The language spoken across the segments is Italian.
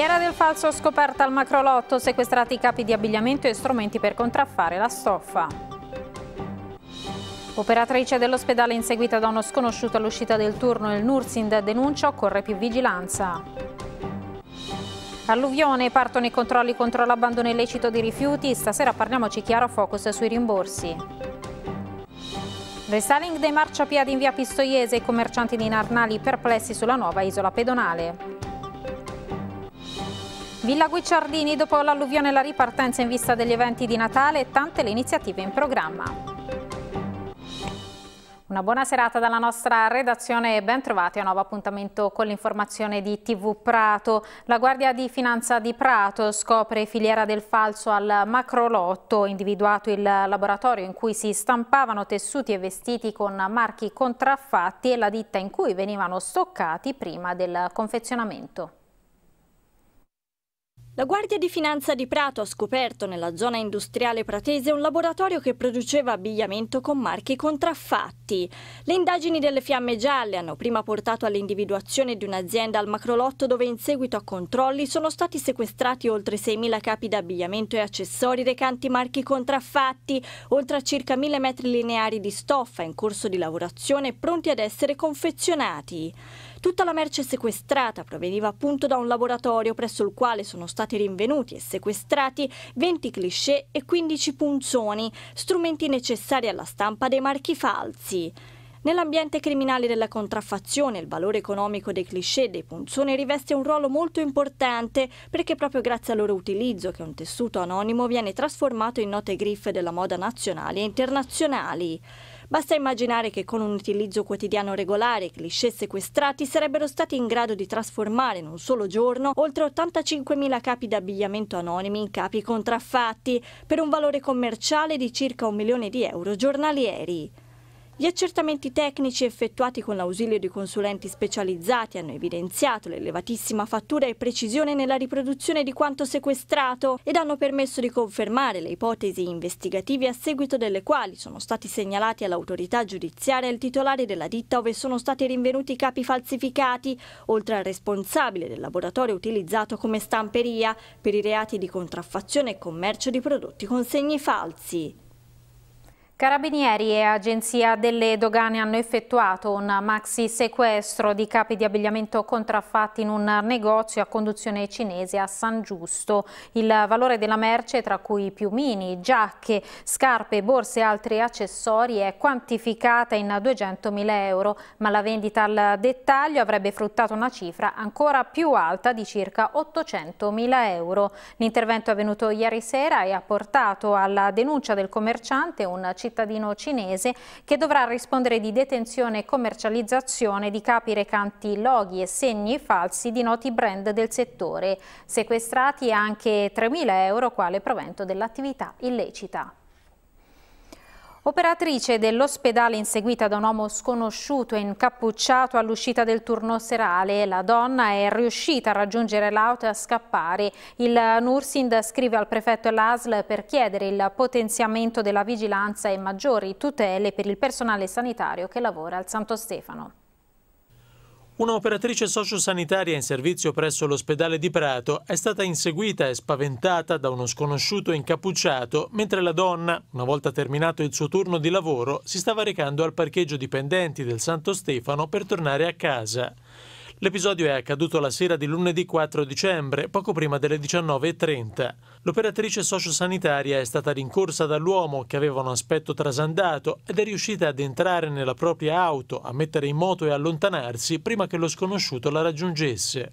Filiera del falso scoperta al macrolotto, sequestrati capi di abbigliamento e strumenti per contraffare la stoffa. Operatrice dell'ospedale inseguita da uno sconosciuto all'uscita del turno, il Nursind denuncia occorre più vigilanza. Alluvione, partono i controlli contro l'abbandono illecito di rifiuti, stasera parliamoci chiaro focus sui rimborsi. Restyling dei marciapiedi in via Pistoiese e commercianti di Narnali perplessi sulla nuova isola pedonale. Villa Guicciardini, dopo l'alluvione e la ripartenza in vista degli eventi di Natale, tante le iniziative in programma. Una buona serata dalla nostra redazione e bentrovati a un nuovo appuntamento con l'informazione di TV Prato. La Guardia di Finanza di Prato scopre filiera del falso al macrolotto, individuato il laboratorio in cui si stampavano tessuti e vestiti con marchi contraffatti e la ditta in cui venivano stoccati prima del confezionamento. La Guardia di Finanza di Prato ha scoperto nella zona industriale pratese un laboratorio che produceva abbigliamento con marchi contraffatti. Le indagini delle fiamme gialle hanno prima portato all'individuazione di un'azienda al Macrolotto dove in seguito a controlli sono stati sequestrati oltre 6.000 capi d'abbigliamento e accessori recanti marchi contraffatti, oltre a circa 1.000 metri lineari di stoffa in corso di lavorazione pronti ad essere confezionati. Tutta la merce sequestrata proveniva appunto da un laboratorio presso il quale sono stati rinvenuti e sequestrati 20 cliché e 15 punzoni, strumenti necessari alla stampa dei marchi falsi. Nell'ambiente criminale della contraffazione il valore economico dei cliché e dei punzoni riveste un ruolo molto importante perché proprio grazie al loro utilizzo che un tessuto anonimo viene trasformato in note griffe della moda nazionali e internazionali. Basta immaginare che con un utilizzo quotidiano regolare i cliché sequestrati sarebbero stati in grado di trasformare in un solo giorno oltre 85.000 capi d'abbigliamento anonimi in capi contraffatti per un valore commerciale di circa un milione di euro giornalieri. Gli accertamenti tecnici effettuati con l'ausilio di consulenti specializzati hanno evidenziato l'elevatissima fattura e precisione nella riproduzione di quanto sequestrato ed hanno permesso di confermare le ipotesi investigative a seguito delle quali sono stati segnalati all'autorità giudiziaria il titolare della ditta dove sono stati rinvenuti i capi falsificati, oltre al responsabile del laboratorio utilizzato come stamperia per i reati di contraffazione e commercio di prodotti con segni falsi. Carabinieri e Agenzia delle Dogane hanno effettuato un maxi sequestro di capi di abbigliamento contraffatti in un negozio a conduzione cinese a San Giusto. Il valore della merce, tra cui piumini, giacche, scarpe, borse e altri accessori, è quantificata in 200.000 euro, ma la vendita al dettaglio avrebbe fruttato una cifra ancora più alta di circa 800.000 euro. L'intervento è avvenuto ieri sera e ha portato alla denuncia del commerciante un cittadino cittadino cinese che dovrà rispondere di detenzione e commercializzazione di capi recanti loghi e segni falsi di noti brand del settore, sequestrati anche 3.000 euro quale provento dell'attività illecita. Operatrice dell'ospedale inseguita da un uomo sconosciuto e incappucciato all'uscita del turno serale, la donna è riuscita a raggiungere l'auto e a scappare. Il Nursind scrive al prefetto Lasl per chiedere il potenziamento della vigilanza e maggiori tutele per il personale sanitario che lavora al Santo Stefano. Un'operatrice sociosanitaria in servizio presso l'ospedale di Prato è stata inseguita e spaventata da uno sconosciuto incappucciato mentre la donna, una volta terminato il suo turno di lavoro, si stava recando al parcheggio dipendenti del Santo Stefano per tornare a casa. L'episodio è accaduto la sera di lunedì 4 dicembre, poco prima delle 19.30. L'operatrice sociosanitaria è stata rincorsa dall'uomo che aveva un aspetto trasandato ed è riuscita ad entrare nella propria auto, a mettere in moto e allontanarsi prima che lo sconosciuto la raggiungesse.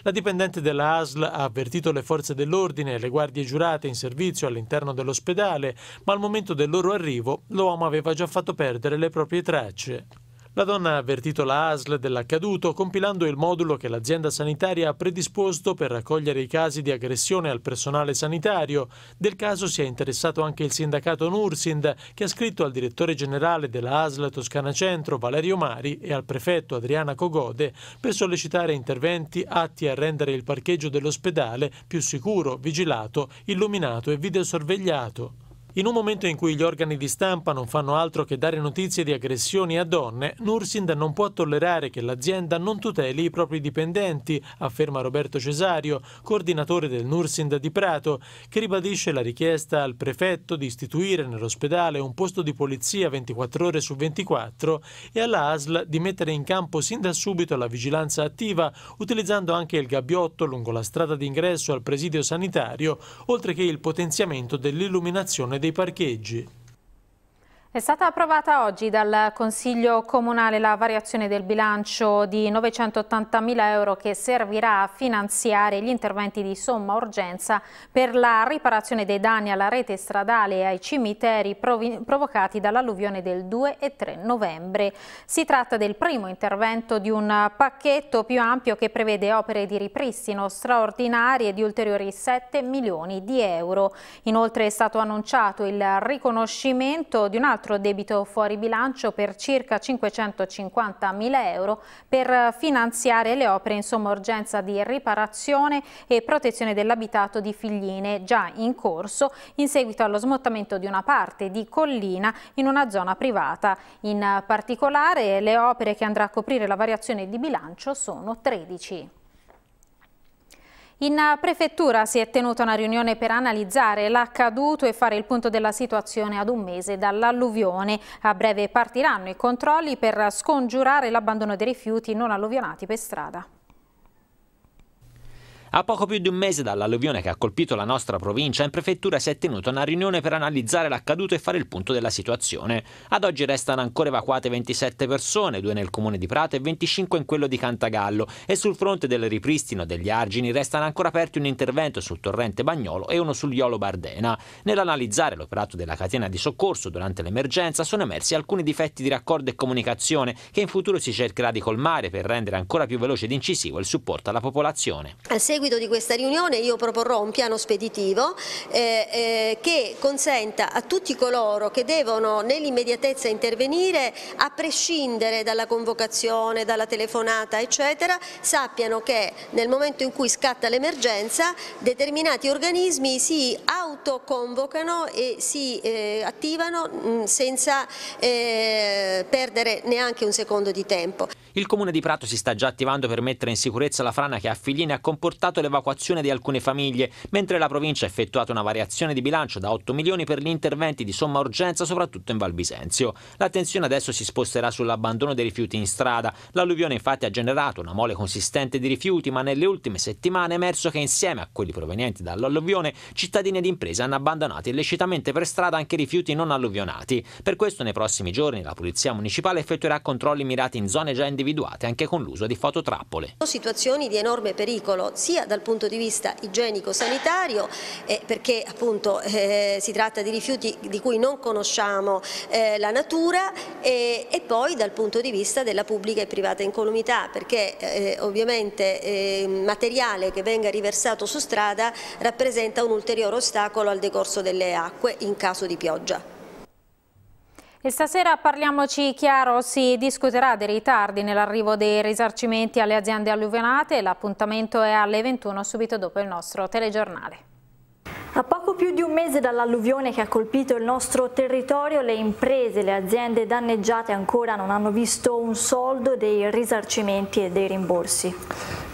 La dipendente della ASL ha avvertito le forze dell'ordine e le guardie giurate in servizio all'interno dell'ospedale, ma al momento del loro arrivo l'uomo aveva già fatto perdere le proprie tracce. La donna ha avvertito la ASL dell'accaduto compilando il modulo che l'azienda sanitaria ha predisposto per raccogliere i casi di aggressione al personale sanitario. Del caso si è interessato anche il sindacato Nursind che ha scritto al direttore generale della ASL Toscana Centro Valerio Mari e al prefetto Adriana Cogode per sollecitare interventi atti a rendere il parcheggio dell'ospedale più sicuro, vigilato, illuminato e videosorvegliato. In un momento in cui gli organi di stampa non fanno altro che dare notizie di aggressioni a donne, Nursind non può tollerare che l'azienda non tuteli i propri dipendenti, afferma Roberto Cesario, coordinatore del Nursind di Prato, che ribadisce la richiesta al prefetto di istituire nell'ospedale un posto di polizia 24 ore su 24 e alla ASL di mettere in campo sin da subito la vigilanza attiva utilizzando anche il gabbiotto lungo la strada d'ingresso al presidio sanitario, oltre che il potenziamento dell'illuminazione dei dei parcheggi è stata approvata oggi dal Consiglio Comunale la variazione del bilancio di 980.000 euro che servirà a finanziare gli interventi di somma urgenza per la riparazione dei danni alla rete stradale e ai cimiteri provocati dall'alluvione del 2 e 3 novembre. Si tratta del primo intervento di un pacchetto più ampio che prevede opere di ripristino straordinarie di ulteriori 7 milioni di euro. Inoltre è stato annunciato il riconoscimento di un altro peraltro debito fuori bilancio per circa 550 mila euro per finanziare le opere in somma urgenza di riparazione e protezione dell'abitato di Figline già in corso in seguito allo smottamento di una parte di collina in una zona privata. In particolare le opere che andrà a coprire la variazione di bilancio sono 13. In prefettura si è tenuta una riunione per analizzare l'accaduto e fare il punto della situazione ad un mese dall'alluvione. A breve partiranno i controlli per scongiurare l'abbandono dei rifiuti non alluvionati per strada. A poco più di un mese dall'alluvione che ha colpito la nostra provincia, in prefettura si è tenuta una riunione per analizzare l'accaduto e fare il punto della situazione. Ad oggi restano ancora evacuate 27 persone, 2 nel comune di Prato e 25 in quello di Cantagallo e sul fronte del ripristino degli argini restano ancora aperti un intervento sul torrente Bagnolo e uno sul Iolo Bardena. Nell'analizzare l'operato della catena di soccorso durante l'emergenza sono emersi alcuni difetti di raccordo e comunicazione che in futuro si cercherà di colmare per rendere ancora più veloce ed incisivo il supporto alla popolazione. A seguito seguito di questa riunione io proporrò un piano speditivo eh, eh, che consenta a tutti coloro che devono nell'immediatezza intervenire, a prescindere dalla convocazione, dalla telefonata eccetera, sappiano che nel momento in cui scatta l'emergenza determinati organismi si autoconvocano e si eh, attivano mh, mm, senza eh, perdere neanche un secondo di tempo. Il comune di Prato si sta già attivando per mettere in sicurezza la frana che a Figline ha comportato l'evacuazione di alcune famiglie, mentre la provincia ha effettuato una variazione di bilancio da 8 milioni per gli interventi di somma urgenza soprattutto in Val Bisenzio. L'attenzione adesso si sposterà sull'abbandono dei rifiuti in strada. L'alluvione infatti ha generato una mole consistente di rifiuti, ma nelle ultime settimane è emerso che insieme a quelli provenienti dall'alluvione, cittadini ed imprese hanno abbandonato illecitamente per strada anche rifiuti non alluvionati. Per questo nei prossimi giorni la Polizia Municipale effettuerà controlli mirati in zone già individuate individuate anche con l'uso di fototrappole. Sono situazioni di enorme pericolo sia dal punto di vista igienico-sanitario eh, perché appunto eh, si tratta di rifiuti di cui non conosciamo eh, la natura e, e, poi dal punto di vista della pubblica e privata incolumità perché eh, ovviamente eh, materiale che venga riversato su strada rappresenta un ulteriore ostacolo al decorso delle acque in caso di pioggia. E stasera parliamoci chiaro, si discuterà dei ritardi nell'arrivo dei risarcimenti alle aziende alluvionate. L'appuntamento è alle 21 subito dopo il nostro telegiornale. A poco più di un mese dall'alluvione che ha colpito il nostro territorio, le imprese, le aziende danneggiate ancora non hanno visto un soldo dei risarcimenti e dei rimborsi.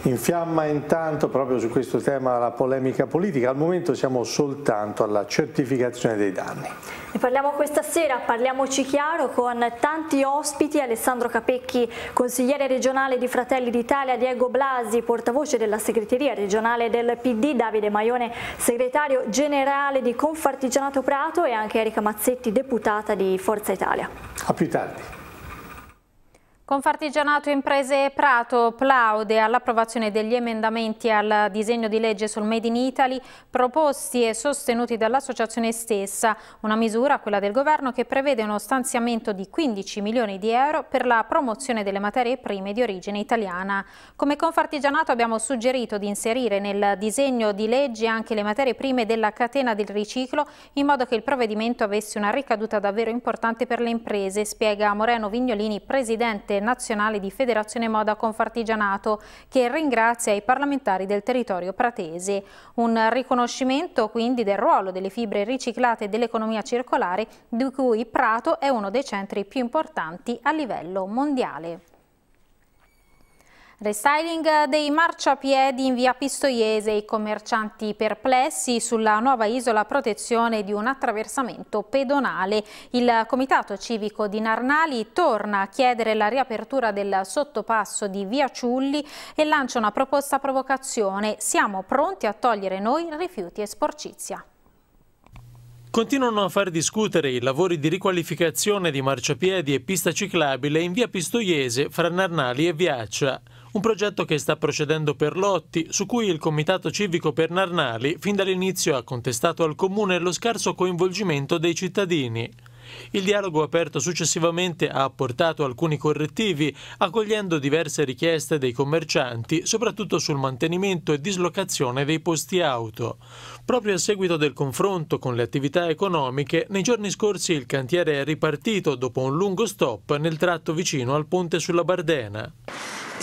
Infiamma intanto proprio su questo tema la polemica politica, al momento siamo soltanto alla certificazione dei danni. Ne parliamo questa sera, parliamoci chiaro con tanti ospiti, Alessandro Capecchi, consigliere regionale di Fratelli d'Italia, Diego Blasi, portavoce della segreteria regionale del PD, Davide Maione, segretario generale di Confartigianato Prato e anche Erika Mazzetti, deputata di Forza Italia. A più tardi. Confartigianato Imprese Prato plaude all'approvazione degli emendamenti al disegno di legge sul Made in Italy proposti e sostenuti dall'associazione stessa, una misura, quella del governo, che prevede uno stanziamento di 15 milioni di euro per la promozione delle materie prime di origine italiana. Come Confartigianato abbiamo suggerito di inserire nel disegno di legge anche le materie prime della catena del riciclo in modo che il provvedimento avesse una ricaduta davvero importante per le imprese, spiega Moreno Vignolini, presidente dirigente nazionale di Federazione Moda Confartigianato che ringrazia i parlamentari del territorio pratese. Un riconoscimento quindi del ruolo delle fibre riciclate dell'economia circolare di cui Prato è uno dei centri più importanti a livello mondiale. Restyling dei marciapiedi in via Pistoiese, i commercianti perplessi sulla nuova isola protezione di un attraversamento pedonale. Il Comitato Civico di Narnali torna a chiedere la riapertura del sottopasso di via Ciulli e lancia una proposta provocazione. Siamo pronti a togliere noi rifiuti e sporcizia. Continuano a far discutere i lavori di riqualificazione di marciapiedi e pista ciclabile in via Pistoiese fra Narnali e Viaccia. Un progetto che sta procedendo per lotti, su cui il Comitato Civico per Narnali fin dall'inizio ha contestato al Comune lo scarso coinvolgimento dei cittadini. Il dialogo aperto successivamente ha apportato alcuni correttivi, accogliendo diverse richieste dei commercianti, soprattutto sul mantenimento e dislocazione dei posti auto. Proprio a seguito del confronto con le attività economiche, nei giorni scorsi il cantiere è ripartito dopo un lungo stop nel tratto vicino al ponte sulla Bardena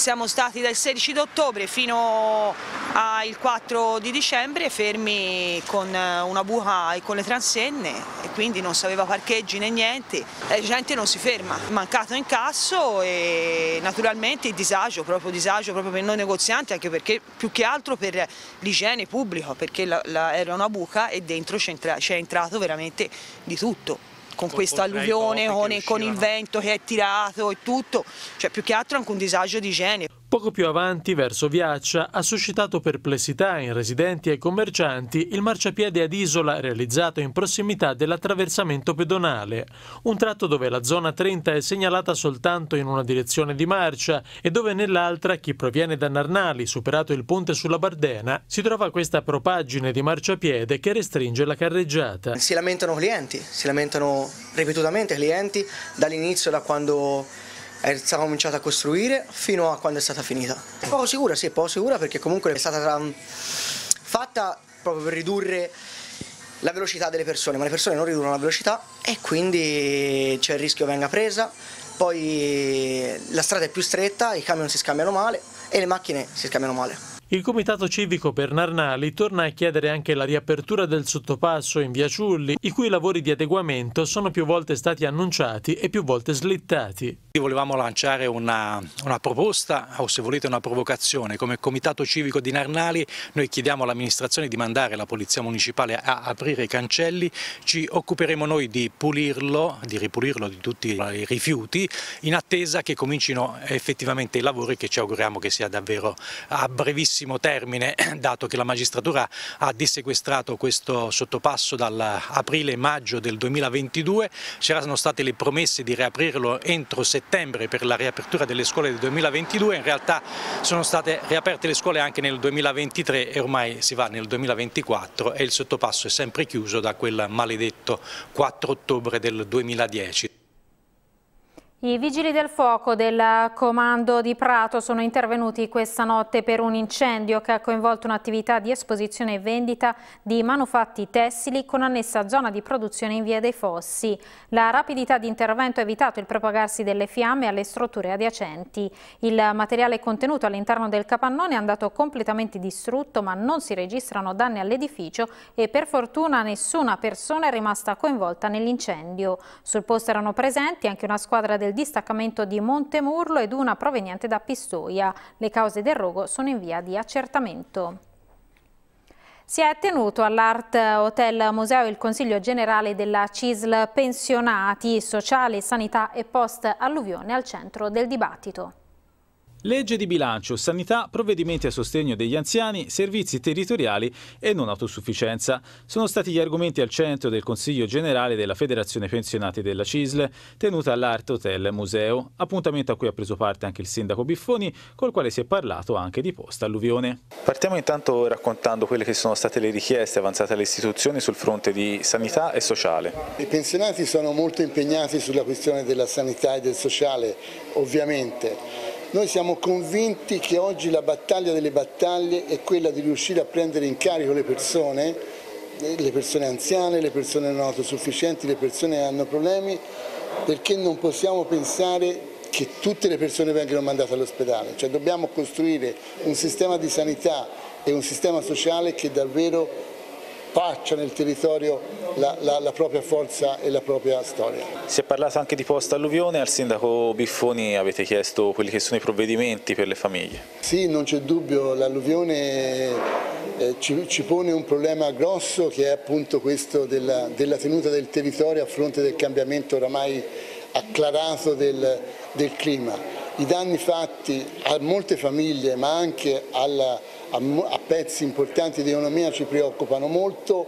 siamo stati dal 16 di ottobre fino al 4 di dicembre fermi con eh, una buca e con le transenne e quindi non si aveva parcheggi né niente, la gente non si ferma, mancato incasso e naturalmente il disagio, proprio disagio proprio per noi negozianti anche perché più che altro per l'igiene pubblica perché la, la, era una buca e dentro c'è entrato veramente di tutto con questa alluvione, con, con il vento che è tirato e tutto, cioè più che altro anche un disagio di genere. Poco più avanti, verso Viaccia, ha suscitato perplessità in residenti e commercianti il marciapiede ad isola realizzato in prossimità dell'attraversamento pedonale, un tratto dove la zona 30 è segnalata soltanto in una direzione di marcia e dove nell'altra chi proviene da Narnali, superato il ponte sulla Bardena, si trova questa propaggine di marciapiede che restringe la carreggiata. Si lamentano clienti, si lamentano ripetutamente clienti dall'inizio da quando siamo cominciati a costruire fino a quando è stata finita. Poco sicura, sì, poco sicura perché comunque è stata um, fatta proprio per ridurre la velocità delle persone, ma le persone non ridurono la velocità e quindi c'è il rischio che venga presa, poi la strada è più stretta, i camion si scambiano male e le macchine si scambiano male. Il Comitato Civico per Narnali torna a chiedere anche la riapertura del sottopasso in via Ciulli, i cui lavori di adeguamento sono più volte stati annunciati e più volte slittati. Volevamo lanciare una, una proposta o se volete una provocazione. Come Comitato Civico di Narnali noi chiediamo all'amministrazione di mandare la Polizia Municipale a aprire i cancelli, ci occuperemo noi di pulirlo, di ripulirlo di tutti i rifiuti in attesa che comincino effettivamente i lavori che ci auguriamo che sia davvero a brevissimo brevissimo termine, dato che la magistratura ha dissequestrato questo sottopasso dall'aprile-maggio del 2022, c'erano state le promesse di riaprirlo entro settembre per la riapertura delle scuole del 2022, in realtà sono state riaperte le scuole anche nel 2023 e ormai si va nel 2024 e il sottopasso è sempre chiuso da quel maledetto 4 ottobre del 2010. I vigili del fuoco del comando di Prato sono intervenuti questa notte per un incendio che ha coinvolto un'attività di esposizione e vendita di manufatti tessili con annessa zona di produzione in via dei Fossi. La rapidità di intervento ha evitato il propagarsi delle fiamme alle strutture adiacenti. Il materiale contenuto all'interno del capannone è andato completamente distrutto ma non si registrano danni all'edificio e per fortuna nessuna persona è rimasta coinvolta nell'incendio. Sul posto erano presenti anche una squadra del del distaccamento di Montemurlo ed una proveniente da Pistoia. Le cause del rogo sono in via di accertamento. Si è tenuto all'Art Hotel Museo il Consiglio Generale della CISL Pensionati, Sociale, Sanità e Post Alluvione al centro del dibattito. Legge di bilancio, sanità, provvedimenti a sostegno degli anziani, servizi territoriali e non autosufficienza. Sono stati gli argomenti al centro del Consiglio Generale della Federazione Pensionati della CISL, tenuta all'Art Hotel Museo, appuntamento a cui ha preso parte anche il sindaco Biffoni, col quale si è parlato anche di posta alluvione. Partiamo intanto raccontando quelle che sono state le richieste avanzate alle istituzioni sul fronte di sanità e sociale. I pensionati sono molto impegnati sulla questione della sanità e del sociale, ovviamente noi siamo convinti che oggi la battaglia delle battaglie è quella di riuscire a prendere in carico le persone, eh, le persone anziane, le persone non autosufficienti, le persone che hanno problemi, perché non possiamo pensare che tutte le persone vengano mandate all'ospedale, cioè dobbiamo costruire un sistema di sanità e un sistema sociale che davvero faccia nel territorio la, la, la, propria forza e la propria storia. Si è parlato anche di post alluvione, al sindaco Biffoni avete chiesto quelli che sono i provvedimenti per le famiglie. Sì, non c'è dubbio, l'alluvione eh, ci, ci, pone un problema grosso che è appunto questo della, della, tenuta del territorio a fronte del cambiamento oramai acclarato del, del clima i danni fatti a molte famiglie ma anche alla, a, a, pezzi importanti di economia ci preoccupano molto,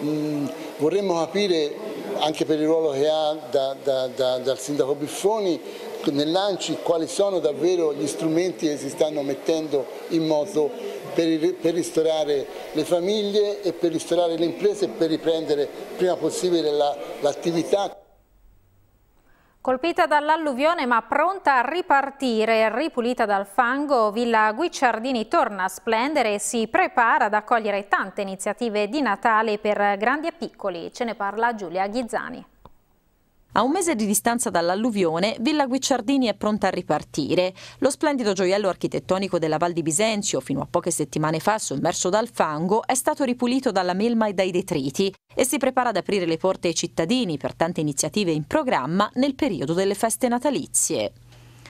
mm, vorremmo capire anche per il ruolo che ha da, da, da, dal sindaco Biffoni nel nell'ANCI quali sono davvero gli strumenti che si stanno mettendo in moto per, per ristorare le famiglie e per ristorare le imprese e per riprendere prima possibile l'attività. La, Colpita dall'alluvione ma pronta a ripartire, ripulita dal fango, Villa Guicciardini torna a splendere e si prepara ad accogliere tante iniziative di Natale per grandi e piccoli. Ce ne parla Giulia Ghizzani. A un mese di distanza dall'alluvione, Villa Guicciardini è pronta a ripartire. Lo splendido gioiello architettonico della Val di Bisenzio, fino a poche settimane fa sommerso dal fango, è stato ripulito dalla melma e dai detriti e si prepara ad aprire le porte ai cittadini per tante iniziative in programma nel periodo delle feste natalizie.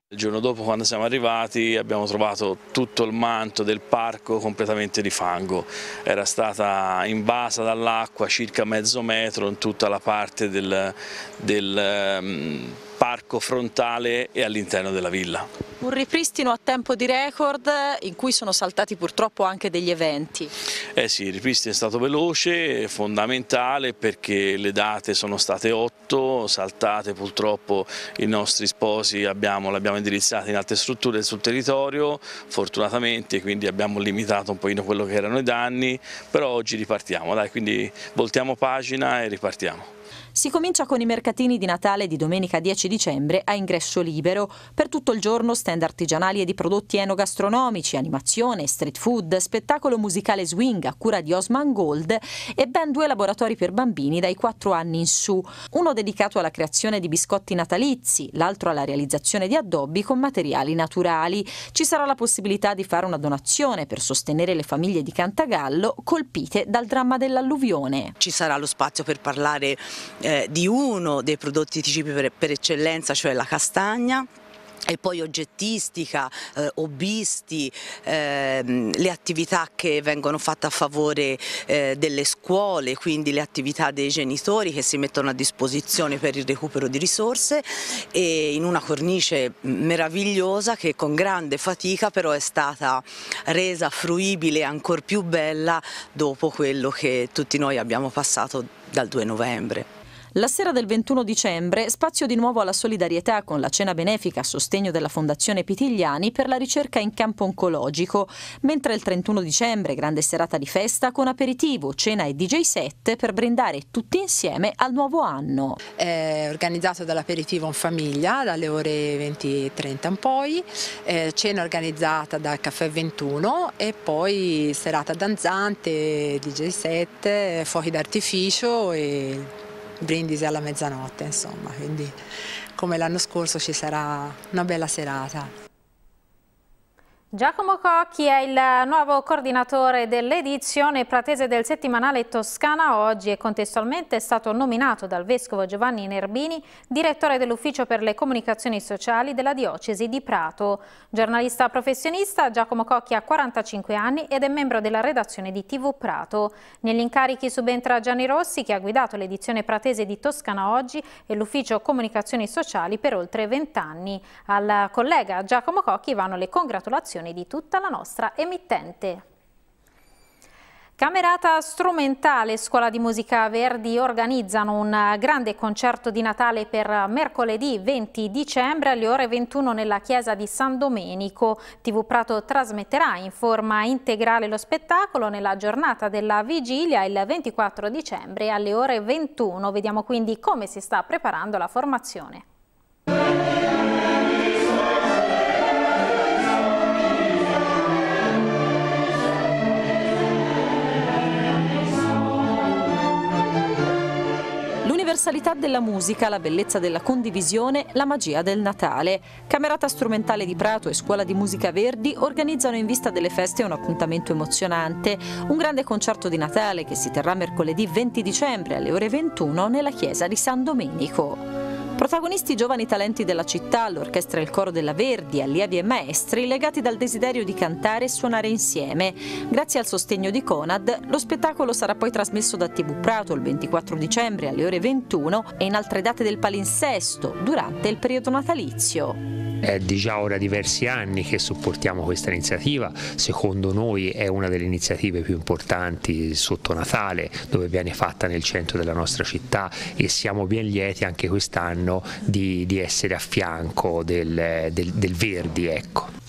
Il giorno dopo quando siamo arrivati abbiamo trovato tutto il manto del parco completamente di fango, era stata invasa dall'acqua circa mezzo metro in tutta la parte del, del ehm, parco frontale e all'interno della villa. Un ripristino a tempo di record in cui sono saltati purtroppo anche degli eventi. Eh sì, il ripristino è stato veloce, fondamentale perché le date sono state otto, saltate purtroppo i nostri sposi, l'abbiamo indirizzata in altre strutture sul territorio, fortunatamente quindi abbiamo limitato un pochino quello che erano i danni, però oggi ripartiamo, dai, quindi voltiamo pagina e ripartiamo. Si comincia con i mercatini di Natale di domenica 10 dicembre a ingresso libero. Per tutto il giorno stand artigianali e di prodotti enogastronomici, animazione, street food, spettacolo musicale swing a cura di Osman Gold e ben due laboratori per bambini dai 4 anni in su. Uno dedicato alla creazione di biscotti natalizi, l'altro alla realizzazione di addobbi con materiali naturali. Ci sarà la possibilità di fare una donazione per sostenere le famiglie di Cantagallo colpite dal dramma dell'alluvione. Ci sarà lo spazio per parlare eh, di uno dei prodotti tipici per, per eccellenza, cioè la castagna e poi oggettistica, eh, hobbisti, eh, le attività che vengono fatte a favore eh, delle scuole, quindi le attività dei genitori che si mettono a disposizione per il recupero di risorse e in una cornice meravigliosa che con grande fatica però è stata resa fruibile e ancora più bella dopo quello che tutti noi abbiamo passato dal 2 novembre. La sera del 21 dicembre, spazio di nuovo alla solidarietà con la cena benefica a sostegno della Fondazione Pitigliani per la ricerca in campo oncologico, mentre il 31 dicembre, grande serata di festa con aperitivo, cena e DJ set per brindare tutti insieme al nuovo anno. È organizzato dall'aperitivo in famiglia dalle ore 20.30 in poi, eh, cena organizzata dal Caffè 21 e poi serata danzante, DJ set, fuochi d'artificio e brindisi alla mezzanotte, insomma, quindi come l'anno scorso ci sarà una bella serata. Giacomo Cocchi è il nuovo coordinatore dell'edizione pratese del settimanale Toscana Oggi e contestualmente è stato nominato dal vescovo Giovanni Nerbini direttore dell'ufficio per le comunicazioni sociali della diocesi di Prato. Giornalista professionista, Giacomo Cocchi ha 45 anni ed è membro della redazione di TV Prato. Negli incarichi subentra Gianni Rossi che ha guidato l'edizione pratese di Toscana Oggi e l'ufficio comunicazioni sociali per oltre 20 anni. Al collega Giacomo Cocchi vanno le congratulazioni trasmissione di tutta la nostra emittente. Camerata strumentale Scuola di Musica Verdi organizzano un grande concerto di Natale per mercoledì 20 dicembre alle ore 21 nella chiesa di San Domenico. TV Prato trasmetterà in forma integrale lo spettacolo nella giornata della vigilia il 24 dicembre alle ore 21. Vediamo quindi come si sta preparando la formazione. trasversalità della musica, la bellezza della condivisione, la magia del Natale. Camerata strumentale di Prato e Scuola di Musica Verdi organizzano in vista delle feste un appuntamento emozionante, un grande concerto di Natale che si terrà mercoledì 20 dicembre alle ore 21 nella chiesa di San Domenico. Protagonisti giovani talenti della città, l'orchestra e il coro della Verdi, allievi e maestri, legati dal desiderio di cantare e suonare insieme. Grazie al sostegno di Conad, lo spettacolo sarà poi trasmesso da TV Prato il 24 dicembre alle ore 21 e in altre date del palinsesto, durante il periodo natalizio. È già ora diversi anni che supportiamo questa iniziativa, secondo noi è una delle iniziative più importanti sotto Natale, dove viene fatta nel centro della nostra città e siamo ben lieti anche quest'anno sanno di, di essere a fianco del, del, del Verdi. Ecco.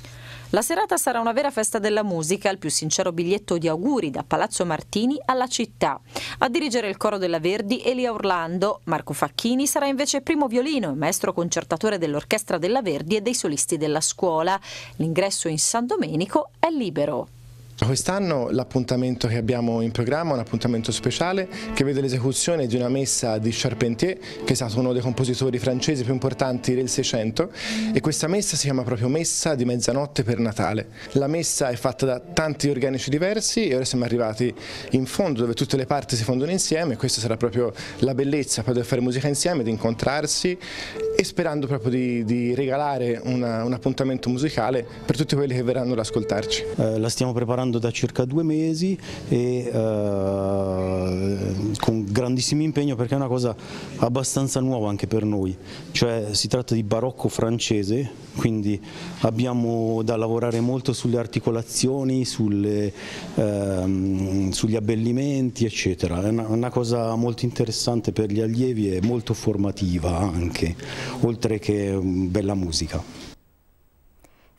La serata sarà una vera festa della musica, il più sincero biglietto di auguri da Palazzo Martini alla città. A dirigere il coro della Verdi Elia Orlando, Marco Facchini sarà invece primo violino e maestro concertatore dell'orchestra della Verdi e dei solisti della scuola. L'ingresso in San Domenico è libero. Quest'anno l'appuntamento che abbiamo in programma è un appuntamento speciale che vede l'esecuzione di una messa di Charpentier che è stato uno dei compositori francesi più importanti del Seicento e questa messa si chiama proprio Messa di mezzanotte per Natale. La messa è fatta da tanti organici diversi e ora siamo arrivati in fondo dove tutte le parti si fondono insieme e questa sarà proprio la bellezza per poter fare musica insieme, di incontrarsi e sperando proprio di, di regalare una, un appuntamento musicale per tutti quelli che verranno ad ascoltarci. Eh, la stiamo preparando lavorando da circa due mesi e, eh, con grandissimo impegno perché è una cosa abbastanza nuova anche per noi, cioè si tratta di barocco francese, quindi abbiamo da lavorare molto sulle articolazioni, sulle, eh, sugli abbellimenti eccetera, è una, una cosa molto interessante per gli allievi e molto formativa anche, oltre che mm, bella musica.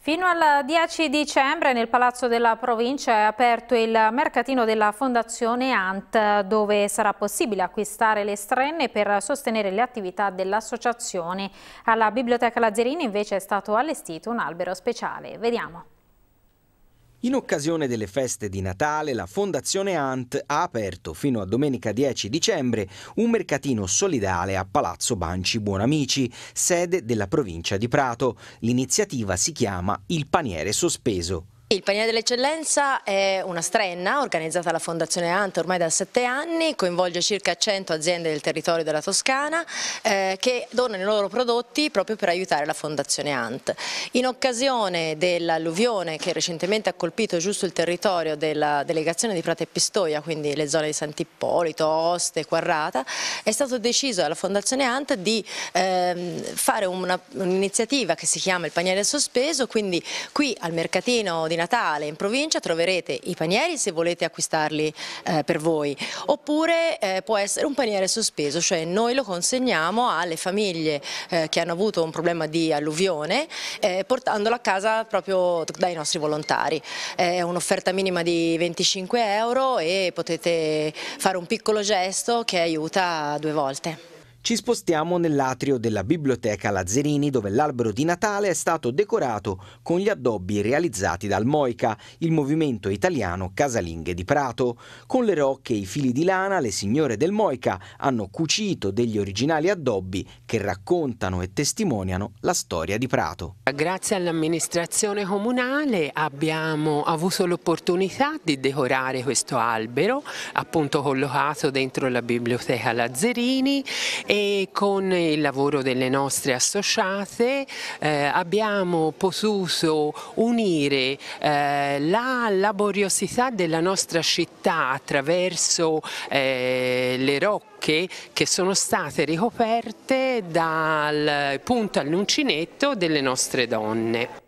Fino al 10 dicembre nel Palazzo della Provincia è aperto il mercatino della Fondazione ANT dove sarà possibile acquistare le strenne per sostenere le attività dell'associazione. Alla Biblioteca Lazzerini invece è stato allestito un albero speciale. Vediamo. In occasione delle feste di Natale, la Fondazione Ant ha aperto fino a domenica 10 dicembre un mercatino solidale a Palazzo Banci Buonamici, sede della provincia di Prato. L'iniziativa si chiama Il paniere sospeso. Il Paniere dell'Eccellenza è una strenna organizzata dalla Fondazione Anta ormai da sette anni, coinvolge circa 100 aziende del territorio della Toscana eh, che donano i loro prodotti proprio per aiutare la Fondazione Ant. In occasione dell'alluvione che recentemente ha colpito giusto il territorio della delegazione di Prata e Pistoia, quindi le zone di Sant'Ippolito, Oste, Quarrata, è stato deciso dalla Fondazione Ant di eh, fare un'iniziativa un che si chiama il Paniere Sospeso, quindi qui al mercatino di Natale in provincia troverete i panieri se volete acquistarli eh, per voi oppure eh, può essere un paniere sospeso cioè noi lo consegniamo alle famiglie eh, che hanno avuto un problema di alluvione eh, portandolo a casa proprio dai nostri volontari eh, è un'offerta minima di 25 euro e potete fare un piccolo gesto che aiuta due volte. Ci spostiamo nell'atrio della biblioteca Lazzerini dove l'albero di Natale è stato decorato con gli addobbi realizzati dal Moica, il movimento italiano casalinghe di Prato. Con le rocche e i fili di lana le signore del Moica hanno cucito degli originali addobbi che raccontano e testimoniano la storia di Prato. Grazie all'amministrazione comunale abbiamo avuto l'opportunità di decorare questo albero appunto collocato dentro la biblioteca Lazzerini e con il lavoro delle nostre associate eh, abbiamo potuto unire eh, la laboriosità della nostra città attraverso eh, le rocche che sono state ricoperte dal punto all'uncinetto delle nostre donne.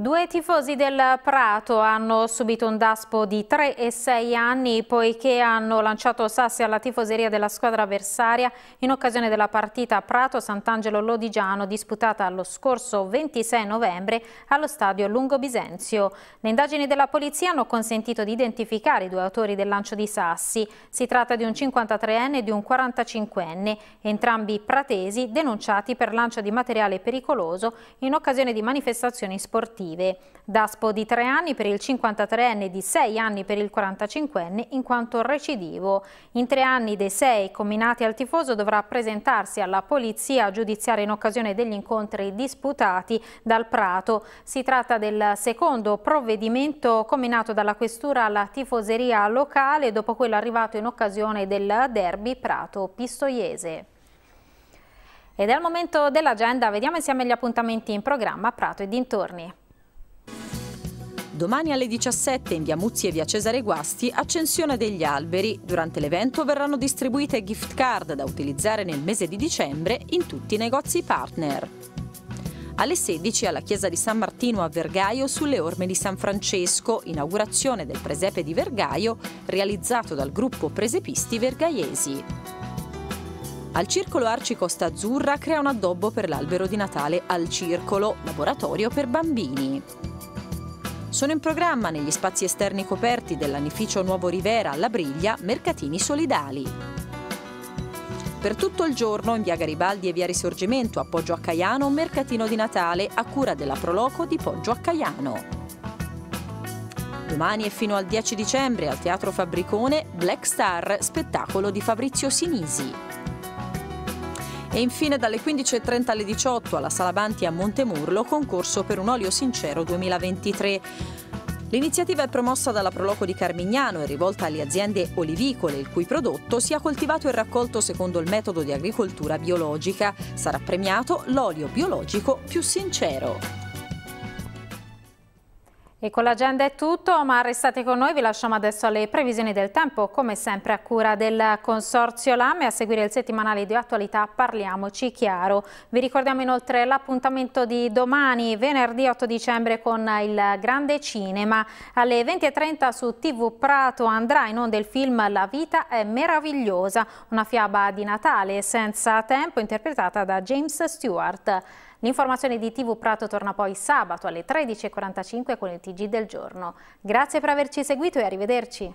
Due tifosi del Prato hanno subito un daspo di 3 e 6 anni poiché hanno lanciato sassi alla tifoseria della squadra avversaria in occasione della partita Prato-Sant'Angelo Lodigiano disputata lo scorso 26 novembre allo stadio Lungo Bisenzio. Le indagini della polizia hanno consentito di identificare i due autori del lancio di sassi. Si tratta di un 53enne e di un 45enne, entrambi pratesi denunciati per lancio di materiale pericoloso in occasione di manifestazioni sportive attive. Daspo di 3 anni per il 53enne e di 6 anni per il 45enne in quanto recidivo. In 3 anni dei 6 combinati al tifoso dovrà presentarsi alla polizia giudiziaria in occasione degli incontri disputati dal Prato. Si tratta del secondo provvedimento combinato dalla questura alla tifoseria locale dopo quello arrivato in occasione del derby Prato-Pistoiese. Ed è il momento dell'agenda, vediamo insieme gli appuntamenti in programma Prato e dintorni. Domani alle 17 in via Muzzi e via Cesare Guasti, accensione degli alberi. Durante l'evento verranno distribuite gift card da utilizzare nel mese di dicembre in tutti i negozi partner. Alle 16 alla chiesa di San Martino a Vergaio sulle orme di San Francesco, inaugurazione del presepe di Vergaio realizzato dal gruppo Presepisti Vergaiesi. Al Circolo Arci Costa Azzurra crea un addobbo per l'albero di Natale al Circolo, laboratorio per bambini. Sono in programma negli spazi esterni coperti dell'anificio Nuovo Rivera alla Briglia mercatini solidali. Per tutto il giorno in via Garibaldi e via Risorgimento a Poggio a Caiano un mercatino di Natale a cura della Proloco di Poggio a Caiano. Domani e fino al 10 dicembre al Teatro Fabricone Black Star, spettacolo di Fabrizio Sinisi. E infine dalle 15.30 alle 18 alla Sala Banti a Montemurlo concorso per un olio sincero 2023. L'iniziativa è promossa dalla Proloco di Carmignano e rivolta alle aziende olivicole, il cui prodotto sia coltivato e raccolto secondo il metodo di agricoltura biologica. Sarà premiato l'olio biologico più sincero. E con l'agenda è tutto, ma restate con noi, vi lasciamo adesso alle previsioni del tempo, come sempre a cura del Consorzio LAM e a seguire il settimanale di attualità Parliamoci Chiaro. Vi ricordiamo inoltre l'appuntamento di domani, venerdì 8 dicembre, con il Grande Cinema. Alle 20.30 su TV Prato andrà in onda il film La vita è meravigliosa, una fiaba di Natale senza tempo interpretata da James Stewart. L'informazione di TV Prato torna poi sabato alle 13.45 con il TG del giorno. Grazie per averci seguito e arrivederci.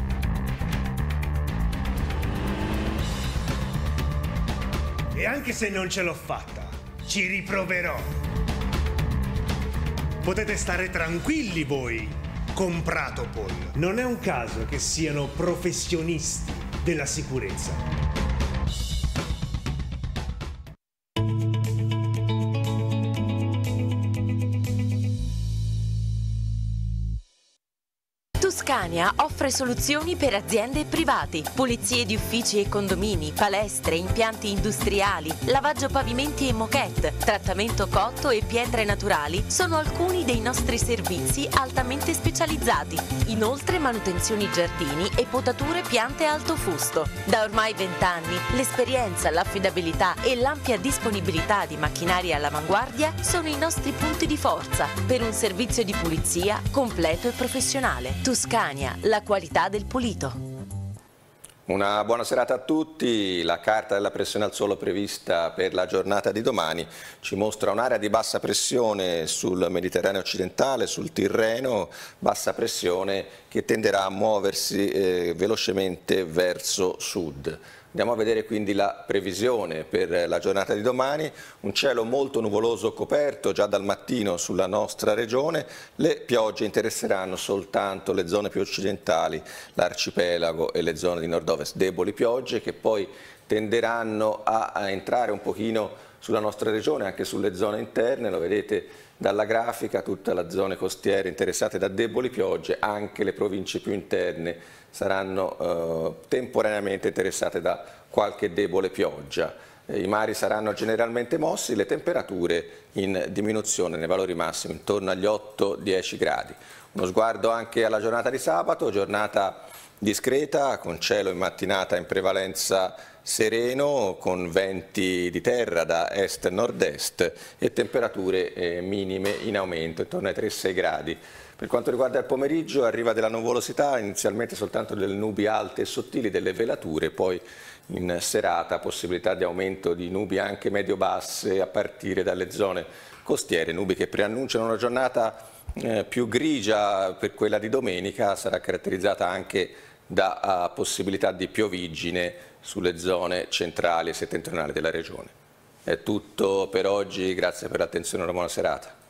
E anche se non ce l'ho fatta, ci riproverò. Potete stare tranquilli voi, compratopol. Non è un caso che siano professionisti della sicurezza. Padania offre soluzioni per aziende e privati, pulizie di uffici e condomini, palestre, impianti industriali, lavaggio pavimenti e moquette, trattamento cotto e pietre naturali sono alcuni dei nostri servizi altamente specializzati. Inoltre manutenzioni giardini e potature piante alto fusto. Da ormai vent'anni l'esperienza, l'affidabilità e l'ampia disponibilità di macchinari all'avanguardia sono i nostri punti di forza per un servizio di pulizia completo e professionale. Toscania Catania, la qualità del pulito. Una buona serata a tutti, la carta della pressione al suolo prevista per la giornata di domani ci mostra un'area di bassa pressione sul Mediterraneo occidentale, sul Tirreno, bassa pressione che tenderà a muoversi eh, velocemente verso sud. Andiamo a vedere quindi la previsione per la giornata di domani, un cielo molto nuvoloso coperto già dal mattino sulla nostra regione, le piogge interesseranno soltanto le zone più occidentali, l'arcipelago e le zone di nord-ovest, deboli piogge che poi tenderanno a, entrare un pochino sulla nostra regione, anche sulle zone interne, lo vedete dalla grafica, tutta la zona costiere interessate da deboli piogge, anche le province più interne saranno eh, temporaneamente interessate da qualche debole pioggia. Eh, I mari saranno generalmente mossi, le temperature in diminuzione nei valori massimi, intorno agli 8-10 gradi. Uno sguardo anche alla giornata di sabato, giornata discreta, con cielo in mattinata in prevalenza sereno, con venti di terra da est-nord-est e temperature eh, minime in aumento, intorno ai 3-6 gradi. Per quanto riguarda il pomeriggio arriva della nuvolosità, inizialmente soltanto delle nubi alte e sottili, delle velature, poi in serata possibilità di aumento di nubi anche medio-basse a partire dalle zone costiere, nubi che preannunciano una giornata eh, più grigia per quella di domenica, sarà caratterizzata anche da uh, possibilità di piovigine sulle zone centrali e settentrionali della regione. È tutto per oggi, grazie per l'attenzione e una buona serata.